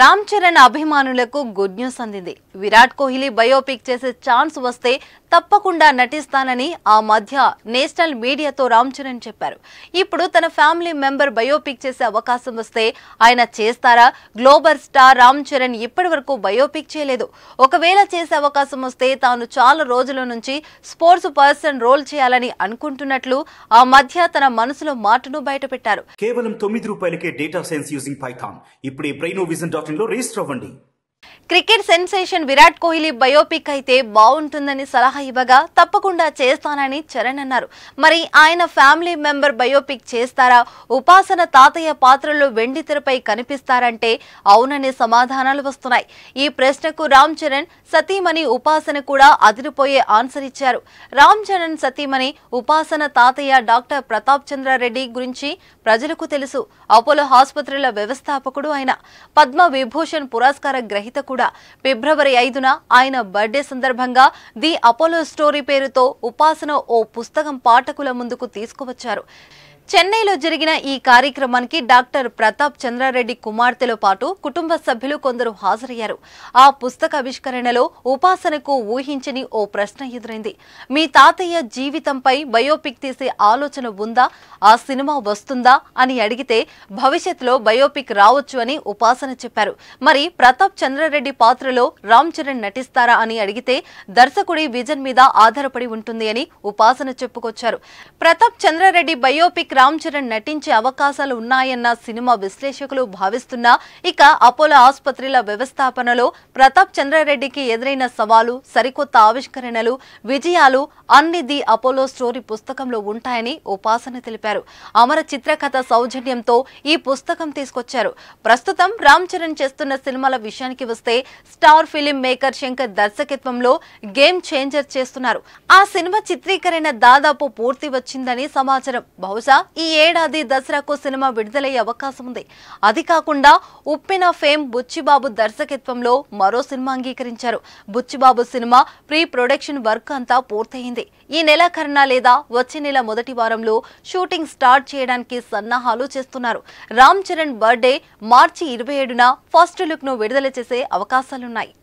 రామ్ చరణ్ అభిమానులకు good news అందింది Virat Kohli biopic చేసే ఛాన్స్ వస్తే తప్పకుండా నటిస్తానని ఆ మధ్య నేషనల్ మీడియాతో రామ్ చరణ్ చెప్పారు ఇప్పుడు తన ఫ్యామిలీ మెంబర్ బయోపిక్ చేసే అవకాశం వస్తే ఆయన చేస్తారా గ్లోబల్ స్టార్ రామ్ చరణ్ ఇప్పటి బయోపిక్ చేయలేదు ఒకవేళ చేసే అవకాశం వస్తే తాను చాలా రోజుల నుంచి స్పోర్ట్స్ పర్సన్ రోల్ చేయాలని అనుకుంటున్నట్లు ఆ మధ్య తన మనసులో మాటను బయటపెట్టారు కేవలం తొమ్మిది రూపాయలకే డేటా సైన్స్ యూజింగ్ పైథాన్ ఇప్పుడు డాక్టర్లో రిజిస్టర్ అవ్వండి cricket sensation Virat Kohli biopic అయితే బాగుంటుందని సలహా ఇవ్వగా తప్పకుండా చేస్తానని చరణ్ అన్నారు మరి ఆయన ఫ్యామిలీ మెంబర్ బయోపిక్ చేస్తారా ఉపాసన తాతయ్య పాత్రలో వెండితెరపై కనిపిస్తారంటే అవుననే సమాధానాలు వస్తున్నాయి ఈ ప్రశ్నకు రామ్ చరణ్ సతీమణి ఉపాసన కూడా అదిరిపోయే ఆన్సర్ ఇచ్చారు రామ్ చరణ్ సతీమణి ఉపాసన తాతయ్య డాక్టర్ ప్రతాప్ చంద్రారెడ్డి గురించి ప్రజలకు తెలుసు అపోలో ఆసుపత్రుల వ్యవస్థాపకుడు ఆయన పద్మ విభూషణ్ పురస్కార గ్రహీత కూడా ఫిబ్రవరి ఐదున ఆయన బర్త్డే సందర్భంగా ది అపోలో స్టోరీ పేరుతో ఉపాసన ఓ పుస్తకం పాఠకుల ముందుకు తీసుకువచ్చారు చెన్నైలో జరిగిన ఈ కార్యక్రమానికి డాక్టర్ ప్రతాప్ చంద్రారెడ్డి కుమార్తెలో పాటు కుటుంబ సభ్యులు కొందరు హాజరయ్యారు ఆ పుస్తక ఆవిష్కరణలో ఉపాసనకు ఊహించని ఓ ప్రశ్న ఎదురైంది మీ తాతయ్య జీవితంపై బయోపిక్ తీసే ఆలోచన ఉందా ఆ సినిమా వస్తుందా అని అడిగితే భవిష్యత్తులో బయోపిక్ రావచ్చు అని ఉపాసన చెప్పారు మరి ప్రతాప్ చంద్రారెడ్డి పాత్రలో రామ్ చరణ్ నటిస్తారా అని అడిగితే దర్శకుడి విజన్ మీద ఆధారపడి ఉంటుంది అని ఉపాసన చెప్పుకొచ్చారు ప్రతాప్ చంద్రారెడ్డి బయోపిక్ రామ్ చరణ్ నటించే అవకాశాలు ఉన్నాయన్న సినిమా విశ్లేషకులు భావిస్తున్నా ఇక అపోలో ఆసుపత్రిల వ్యవస్థాపనలో ప్రతాప్ చంద్రారెడ్డికి ఎదురైన సవాలు సరికొత్త ఆవిష్కరణలు విజయాలు అన్ని ది అపోలో స్టోరీ పుస్తకంలో ఉంటాయని ఉపాసన తెలిపారు అమర చిత్రకథ సౌజన్యంతో ఈ పుస్తకం తీసుకొచ్చారు ప్రస్తుతం రామ్ చరణ్ చేస్తున్న సినిమాల విషయానికి వస్తే స్టార్ ఫిలిం మేకర్ శంకర్ దర్శకత్వంలో గేమ్ చేంజర్ చేస్తున్నారు ఆ సినిమా చిత్రీకరణ దాదాపు పూర్తి వచ్చిందని సమాచారం బహుశా ఈ ఏడాది దసరాకు సినిమా విడుదలయ్యే అవకాశం ఉంది అది కాకుండా ఉప్పిన ఫేమ్ బుచ్చిబాబు దర్శకత్వంలో మరో సినిమా అంగీకరించారు బుచ్చిబాబు సినిమా ప్రీ ప్రొడక్షన్ వర్క్ అంతా పూర్తయింది ఈ నెలాఖరణ లేదా వచ్చే నెల మొదటి వారంలో షూటింగ్ స్టార్ట్ చేయడానికి సన్నాహాలు చేస్తున్నారు రామ్ చరణ్ బర్త్డే మార్చి ఇరవై ఏడున ఫస్ట్ లుక్ ను విడుదల చేసే అవకాశాలున్నాయి